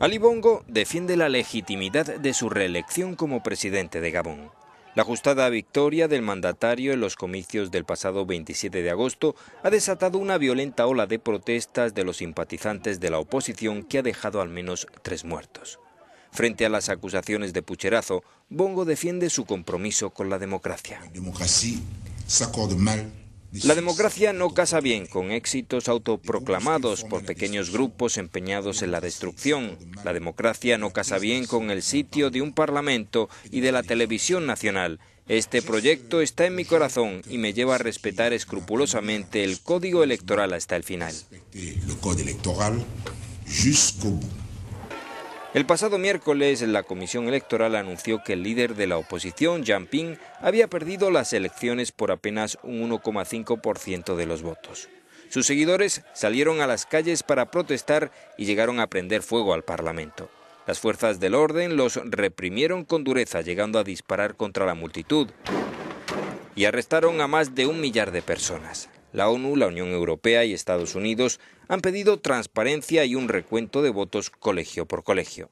Ali Bongo defiende la legitimidad de su reelección como presidente de Gabón. La ajustada victoria del mandatario en los comicios del pasado 27 de agosto ha desatado una violenta ola de protestas de los simpatizantes de la oposición que ha dejado al menos tres muertos. Frente a las acusaciones de pucherazo, Bongo defiende su compromiso con la democracia. La democracia no casa bien con éxitos autoproclamados por pequeños grupos empeñados en la destrucción. La democracia no casa bien con el sitio de un parlamento y de la televisión nacional. Este proyecto está en mi corazón y me lleva a respetar escrupulosamente el código electoral hasta el final. El pasado miércoles, la Comisión Electoral anunció que el líder de la oposición, Jean Ping, había perdido las elecciones por apenas un 1,5% de los votos. Sus seguidores salieron a las calles para protestar y llegaron a prender fuego al Parlamento. Las fuerzas del orden los reprimieron con dureza, llegando a disparar contra la multitud y arrestaron a más de un millar de personas. La ONU, la Unión Europea y Estados Unidos han pedido transparencia y un recuento de votos colegio por colegio.